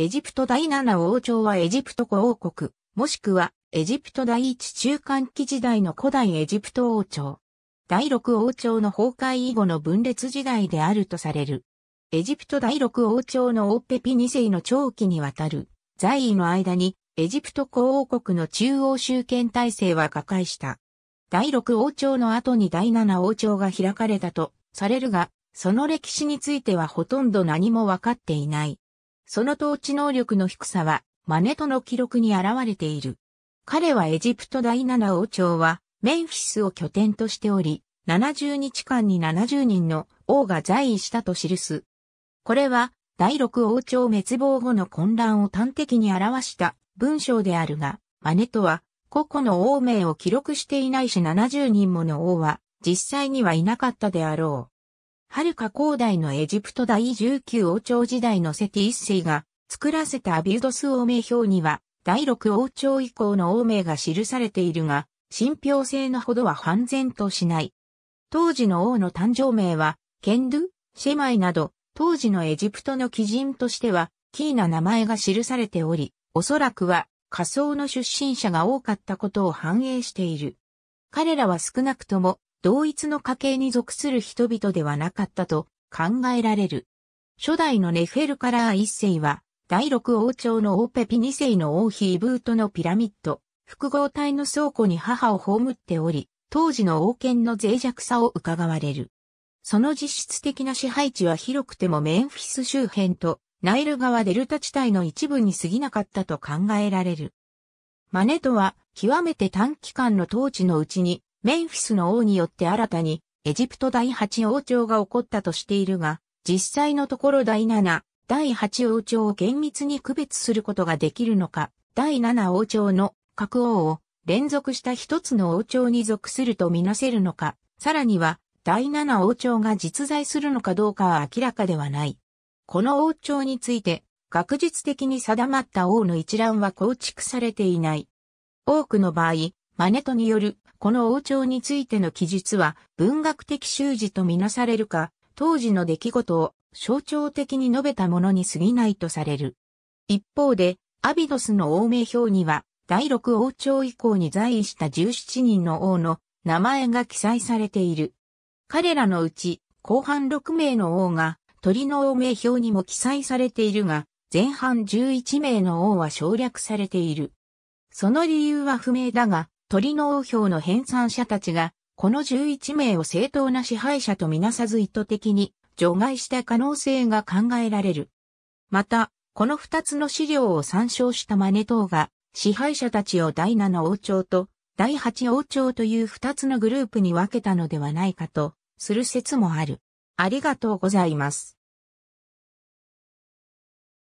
エジプト第七王朝はエジプト古王国、もしくはエジプト第一中間期時代の古代エジプト王朝。第六王朝の崩壊以後の分裂時代であるとされる。エジプト第六王朝のオーペピ2世の長期にわたる在位の間にエジプト古王国の中央集権体制は瓦解した。第六王朝の後に第七王朝が開かれたとされるが、その歴史についてはほとんど何もわかっていない。その統治能力の低さは、マネトの記録に現れている。彼はエジプト第七王朝は、メンフィスを拠点としており、70日間に70人の王が在位したと記す。これは、第六王朝滅亡後の混乱を端的に表した文章であるが、マネトは、個々の王名を記録していないし70人もの王は、実際にはいなかったであろう。遥か広大のエジプト第19王朝時代のセティ一世が作らせたアビルドス王名表には、第6王朝以降の王名が記されているが、信憑性のほどは判然としない。当時の王の誕生名は、ケンドゥ、シェマイなど、当時のエジプトの基人としては、キーな名前が記されており、おそらくは、仮想の出身者が多かったことを反映している。彼らは少なくとも、同一の家系に属する人々ではなかったと考えられる。初代のネフェルカラー一世は、第六王朝のオーペピ二世の王妃イブートのピラミッド、複合体の倉庫に母を葬っており、当時の王権の脆弱さを伺われる。その実質的な支配地は広くてもメンフィス周辺とナイル川デルタ地帯の一部に過ぎなかったと考えられる。マネとは極めて短期間の統治のうちにメンフィスの王によって新たにエジプト第八王朝が起こったとしているが、実際のところ第七、第八王朝を厳密に区別することができるのか、第七王朝の各王を連続した一つの王朝に属するとみなせるのか、さらには第七王朝が実在するのかどうかは明らかではない。この王朝について、学術的に定まった王の一覧は構築されていない。多くの場合、マネトによるこの王朝についての記述は文学的修辞とみなされるか、当時の出来事を象徴的に述べたものに過ぎないとされる。一方で、アビドスの王名表には、第六王朝以降に在位した17人の王の名前が記載されている。彼らのうち、後半6名の王が、鳥の王名表にも記載されているが、前半11名の王は省略されている。その理由は不明だが、鳥の王票の編纂者たちが、この11名を正当な支配者とみなさず意図的に除外した可能性が考えられる。また、この2つの資料を参照したマネ等が、支配者たちを第7王朝と第8王朝という2つのグループに分けたのではないかと、する説もある。ありがとうございます。